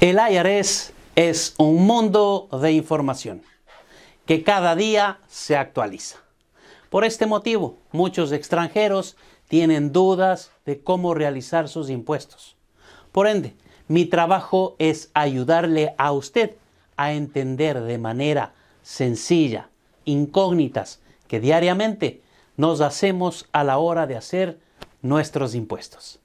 El IRS es un mundo de información que cada día se actualiza. Por este motivo, muchos extranjeros tienen dudas de cómo realizar sus impuestos. Por ende, mi trabajo es ayudarle a usted a entender de manera sencilla incógnitas que diariamente nos hacemos a la hora de hacer nuestros impuestos.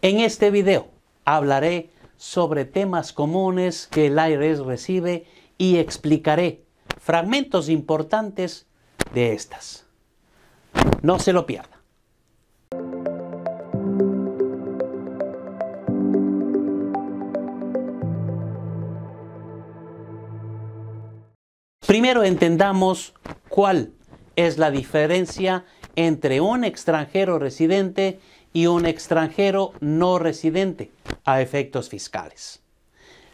En este video hablaré sobre temas comunes que el IRS recibe y explicaré fragmentos importantes de estas. No se lo pierda. Primero entendamos cuál es la diferencia entre un extranjero residente y un extranjero no residente efectos fiscales.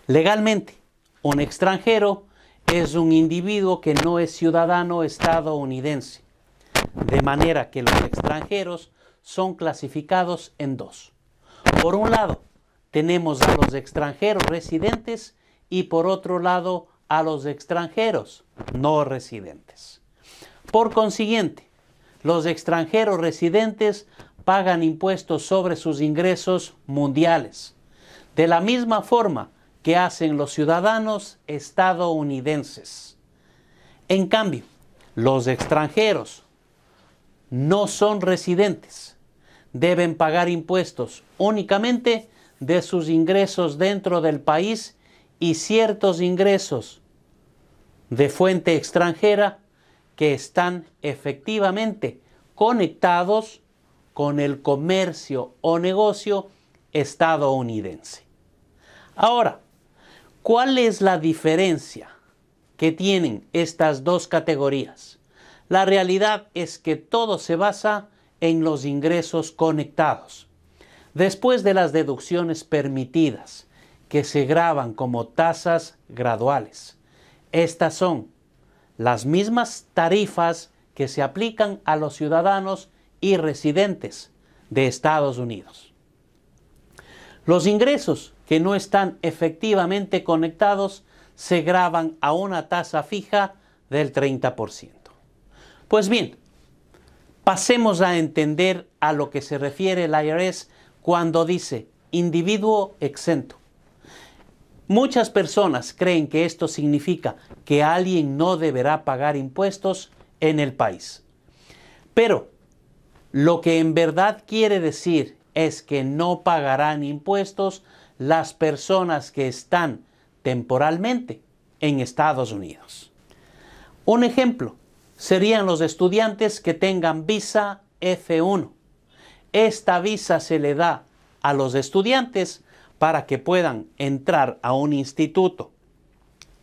Legalmente, un extranjero es un individuo que no es ciudadano estadounidense, de manera que los extranjeros son clasificados en dos. Por un lado, tenemos a los extranjeros residentes y por otro lado, a los extranjeros no residentes. Por consiguiente, los extranjeros residentes pagan impuestos sobre sus ingresos mundiales, de la misma forma que hacen los ciudadanos estadounidenses. En cambio, los extranjeros no son residentes. Deben pagar impuestos únicamente de sus ingresos dentro del país y ciertos ingresos de fuente extranjera que están efectivamente conectados con el comercio o negocio estadounidense. Ahora, ¿cuál es la diferencia que tienen estas dos categorías? La realidad es que todo se basa en los ingresos conectados. Después de las deducciones permitidas, que se graban como tasas graduales. Estas son las mismas tarifas que se aplican a los ciudadanos y residentes de Estados Unidos. Los ingresos que no están efectivamente conectados se graban a una tasa fija del 30%. Pues bien, pasemos a entender a lo que se refiere el IRS cuando dice individuo exento. Muchas personas creen que esto significa que alguien no deberá pagar impuestos en el país. Pero lo que en verdad quiere decir es que no pagarán impuestos las personas que están temporalmente en Estados Unidos. Un ejemplo serían los estudiantes que tengan visa F1. Esta visa se le da a los estudiantes para que puedan entrar a un instituto,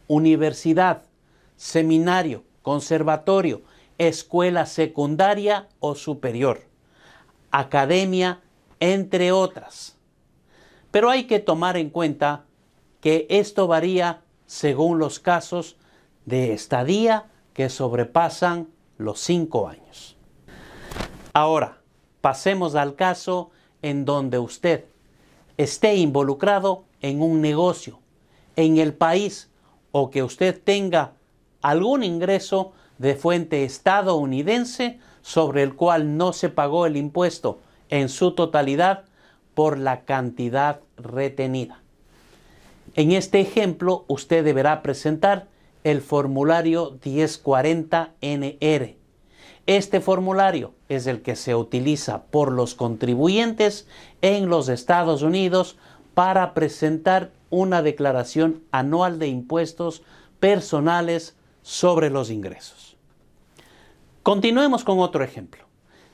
universidad, seminario, conservatorio, escuela secundaria o superior, academia entre otras. Pero hay que tomar en cuenta que esto varía según los casos de estadía que sobrepasan los cinco años. Ahora, pasemos al caso en donde usted esté involucrado en un negocio, en el país o que usted tenga algún ingreso de fuente estadounidense sobre el cual no se pagó el impuesto en su totalidad por la cantidad retenida. En este ejemplo, usted deberá presentar el formulario 1040NR. Este formulario es el que se utiliza por los contribuyentes en los Estados Unidos para presentar una declaración anual de impuestos personales sobre los ingresos. Continuemos con otro ejemplo.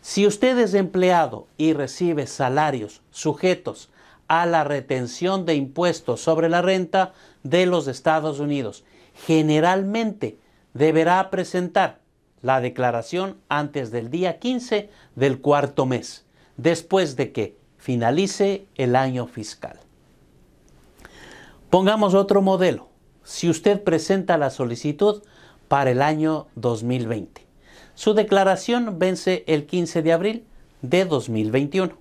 Si usted es empleado y recibe salarios sujetos a la retención de impuestos sobre la renta de los Estados Unidos, generalmente deberá presentar la declaración antes del día 15 del cuarto mes, después de que finalice el año fiscal. Pongamos otro modelo. Si usted presenta la solicitud para el año 2020 su declaración vence el 15 de abril de 2021,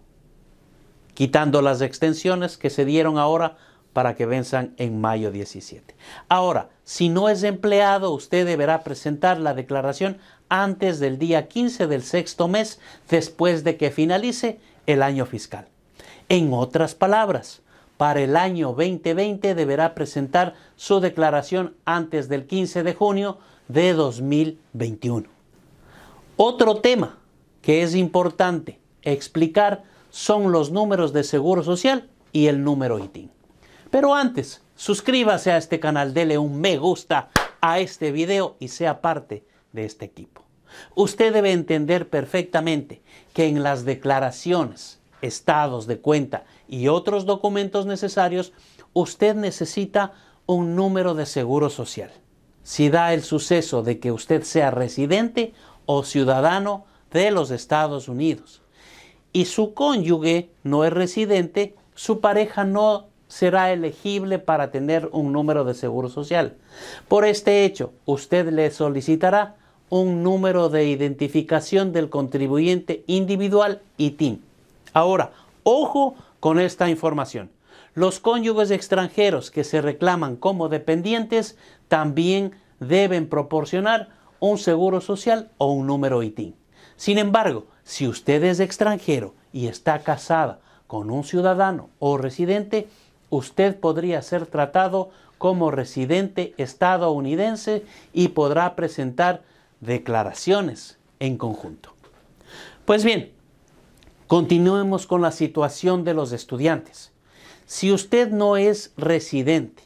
quitando las extensiones que se dieron ahora para que venzan en mayo 17. Ahora, si no es empleado, usted deberá presentar la declaración antes del día 15 del sexto mes después de que finalice el año fiscal. En otras palabras, para el año 2020 deberá presentar su declaración antes del 15 de junio de 2021. Otro tema que es importante explicar son los números de Seguro Social y el número ITIN. Pero antes, suscríbase a este canal, dele un me gusta a este video y sea parte de este equipo. Usted debe entender perfectamente que en las declaraciones, estados de cuenta y otros documentos necesarios, usted necesita un número de seguro social. Si da el suceso de que usted sea residente o ciudadano de los Estados Unidos y su cónyuge no es residente, su pareja no será elegible para tener un número de seguro social. Por este hecho, usted le solicitará un número de identificación del contribuyente individual y TIN. Ahora, ojo con esta información. Los cónyuges extranjeros que se reclaman como dependientes también deben proporcionar un seguro social o un número ITIN. Sin embargo, si usted es extranjero y está casada con un ciudadano o residente, usted podría ser tratado como residente estadounidense y podrá presentar declaraciones en conjunto. Pues bien, continuemos con la situación de los estudiantes. Si usted no es residente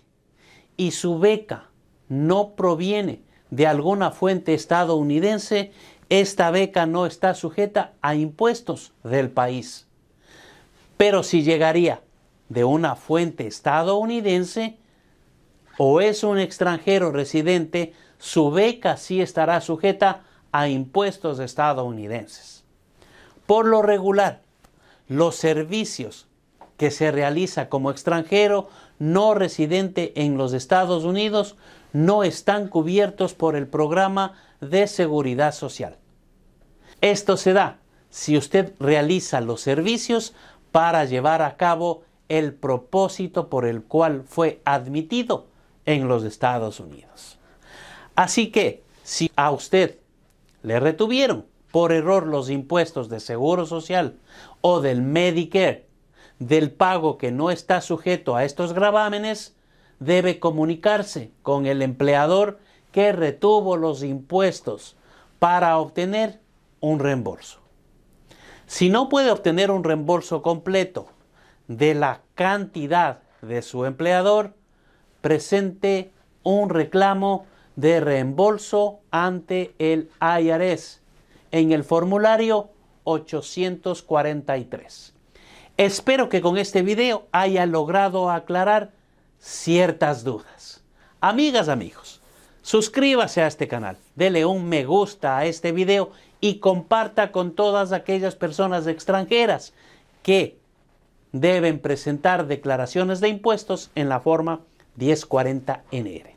y su beca no proviene de alguna fuente estadounidense, esta beca no está sujeta a impuestos del país. Pero si llegaría de una fuente estadounidense o es un extranjero residente, su beca sí estará sujeta a impuestos estadounidenses. Por lo regular, los servicios que se realiza como extranjero no residente en los Estados Unidos no están cubiertos por el programa de seguridad social. Esto se da si usted realiza los servicios para llevar a cabo el propósito por el cual fue admitido en los Estados Unidos. Así que, si a usted le retuvieron por error los impuestos de Seguro Social o del Medicare, del pago que no está sujeto a estos gravámenes, debe comunicarse con el empleador que retuvo los impuestos para obtener un reembolso. Si no puede obtener un reembolso completo de la cantidad de su empleador, presente un reclamo de reembolso ante el IRS en el formulario 843. Espero que con este video haya logrado aclarar ciertas dudas. Amigas, amigos, suscríbase a este canal, dele un me gusta a este video y comparta con todas aquellas personas extranjeras que deben presentar declaraciones de impuestos en la forma 1040 NR.